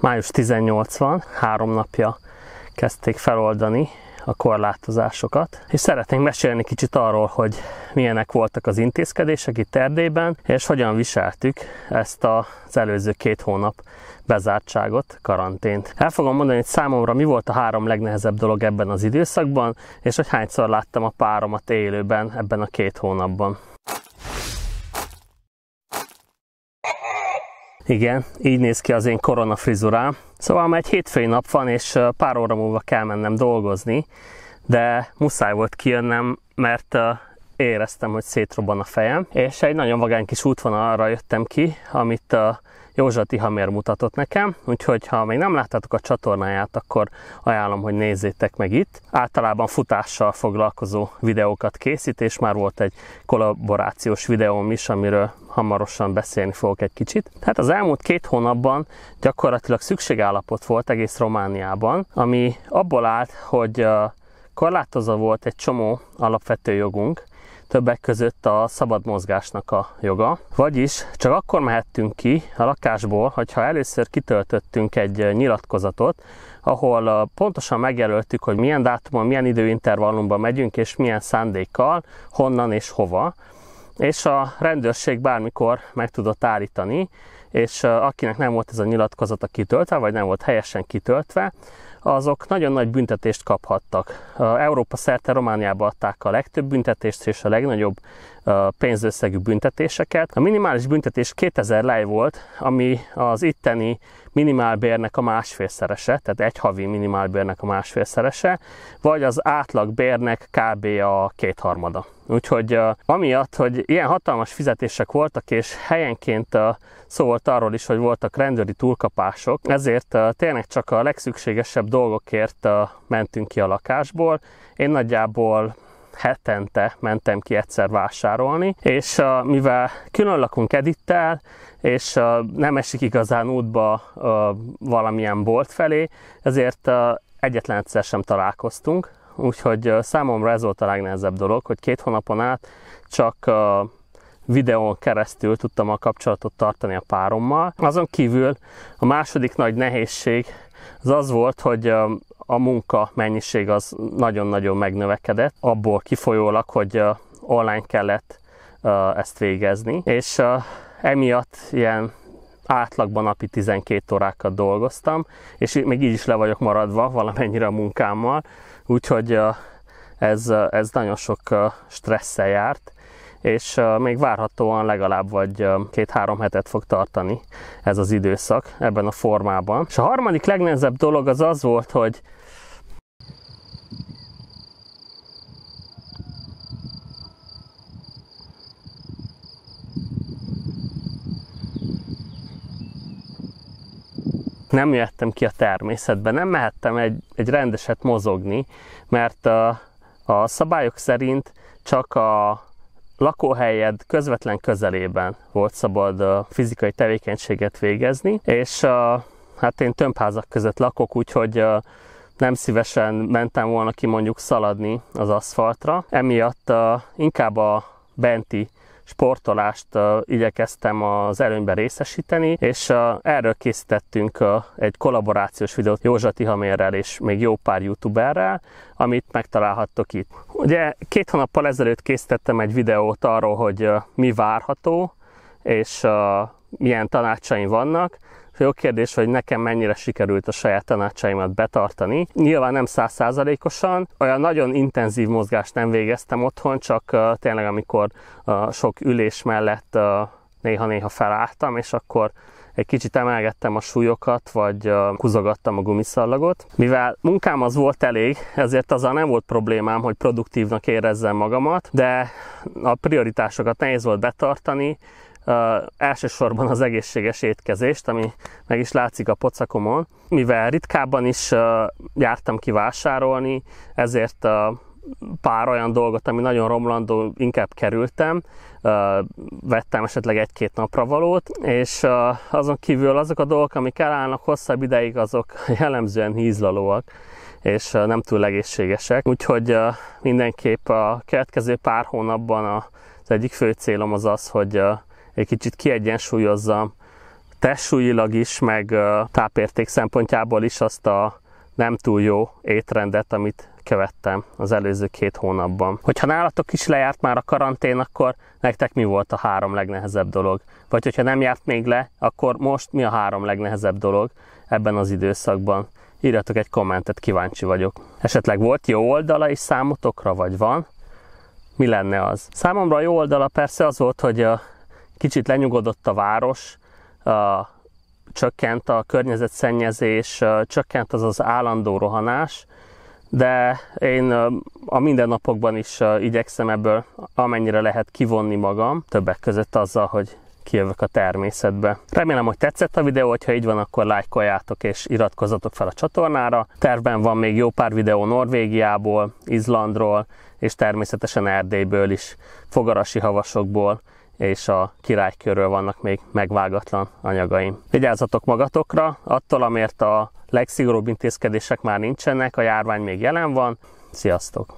Május 18 van, három napja kezdték feloldani a korlátozásokat, és szeretnénk mesélni kicsit arról, hogy milyenek voltak az intézkedések itt Erdélyben, és hogyan viseltük ezt az előző két hónap bezártságot, karantént. El fogom mondani, hogy számomra mi volt a három legnehezebb dolog ebben az időszakban, és hogy hányszor láttam a páromat élőben ebben a két hónapban. Igen, így néz ki az én korona frizurám. Szóval már egy hétfői nap van, és pár óra múlva kell mennem dolgozni, de muszáj volt kijönnem, mert éreztem, hogy szétrobban a fejem, és egy nagyon vagány kis útvonalra jöttem ki, amit Józsa Tihamér mutatott nekem, úgyhogy ha még nem láttátok a csatornáját, akkor ajánlom, hogy nézzétek meg itt. Általában futással foglalkozó videókat készít, és már volt egy kollaborációs videóm is, amiről hamarosan beszélni fogok egy kicsit. Tehát az elmúlt két hónapban gyakorlatilag szükségállapot volt egész Romániában, ami abból állt, hogy korlátozó volt egy csomó alapvető jogunk, többek között a szabad mozgásnak a joga. Vagyis csak akkor mehettünk ki a lakásból, hogyha először kitöltöttünk egy nyilatkozatot, ahol pontosan megjelöltük, hogy milyen dátumon, milyen időintervallumban megyünk, és milyen szándékkal, honnan és hova és a rendőrség bármikor meg tudott állítani, és akinek nem volt ez a nyilatkozata kitöltve, vagy nem volt helyesen kitöltve, azok nagyon nagy büntetést kaphattak. Európa szerte Romániába adták a legtöbb büntetést és a legnagyobb pénzösszegű büntetéseket. A minimális büntetés 2000 lej volt, ami az itteni minimálbérnek a másfélszerese, tehát egy havi minimálbérnek a másfélszerese, vagy az átlagbérnek kb. a kétharmada. Úgyhogy amiatt, hogy ilyen hatalmas fizetések voltak, és helyenként szó volt arról is, hogy voltak rendőri túlkapások, ezért tényleg csak a legszükségesebb legapróbb dolgokért mentünk ki a lakásból. Én nagyjából hetente mentem ki egyszer vásárolni, és uh, mivel külön lakunk Edittel, és uh, nem esik igazán útba uh, valamilyen bolt felé, ezért uh, egyetlen egyszer sem találkoztunk, úgyhogy uh, számomra ez volt a legnehezebb dolog, hogy két hónapon át csak uh, videón keresztül tudtam a kapcsolatot tartani a párommal. Azon kívül a második nagy nehézség az az volt, hogy um, a munka mennyiség az nagyon-nagyon megnövekedett, abból kifolyólag, hogy uh, online kellett uh, ezt végezni, és uh, emiatt ilyen átlagban napi 12 órákat dolgoztam, és még így is le vagyok maradva valamennyire a munkámmal, úgyhogy ez, ez nagyon sok stresszel járt, és még várhatóan legalább vagy két-három hetet fog tartani ez az időszak ebben a formában. És a harmadik legnehezebb dolog az az volt, hogy nem jöttem ki a természetbe, nem mehettem egy, egy rendeset mozogni, mert a, a szabályok szerint csak a lakóhelyed közvetlen közelében volt szabad a fizikai tevékenységet végezni, és a, hát én tömbházak között lakok, úgyhogy a, nem szívesen mentem volna ki mondjuk szaladni az aszfaltra, emiatt a, inkább a benti sportolást igyekeztem az előnyben részesíteni, és erről készítettünk egy kollaborációs videót Józsa Tihamérrel és még jó pár youtuberrel, amit megtalálhattok itt. Ugye két hónappal ezelőtt készítettem egy videót arról, hogy mi várható, és milyen tanácsaim vannak, jó kérdés, hogy nekem mennyire sikerült a saját tanácsaimat betartani. Nyilván nem százszázalékosan, olyan nagyon intenzív mozgást nem végeztem otthon, csak uh, tényleg amikor uh, sok ülés mellett uh, néha-néha felálltam, és akkor egy kicsit emelgettem a súlyokat, vagy kuzogattam a gumiszallagot, Mivel munkám az volt elég, ezért azzal nem volt problémám, hogy produktívnak érezzem magamat, de a prioritásokat nehéz volt betartani, elsősorban az egészséges étkezést, ami meg is látszik a pocakomon. Mivel ritkábban is jártam ki vásárolni, ezért pár olyan dolgot, ami nagyon romlandó, inkább kerültem, vettem esetleg egy-két napra valót, és azon kívül azok a dolgok, amik elállnak hosszabb ideig, azok jellemzően hízlalóak és nem túl egészségesek. Úgyhogy mindenképp a következő pár hónapban az egyik fő célom az az, hogy egy kicsit kiegyensúlyozza testsúlyilag is, meg tápérték szempontjából is azt a nem túl jó étrendet, amit követtem az előző két hónapban. Hogyha nálatok is lejárt már a karantén, akkor nektek mi volt a három legnehezebb dolog? Vagy hogyha nem járt még le, akkor most mi a három legnehezebb dolog ebben az időszakban? Írjatok egy kommentet, kíváncsi vagyok. Esetleg volt jó oldala is számotokra, vagy van? Mi lenne az? Számomra a jó oldala persze az volt, hogy kicsit lenyugodott a város, csökkent a környezetszennyezés, csökkent az az állandó rohanás, de én a mindennapokban is igyekszem ebből amennyire lehet kivonni magam, többek között azzal, hogy kijövök a természetbe. Remélem, hogy tetszett a videó, hogyha így van, akkor lájkoljátok és iratkozzatok fel a csatornára. Tervben van még jó pár videó Norvégiából, Izlandról és természetesen Erdélyből is, fogarasi havasokból és a királykörről vannak még megvágatlan anyagaim. Vigyázzatok magatokra, attól, amért a legszigorúbb intézkedések már nincsenek, a járvány még jelen van. Sziasztok!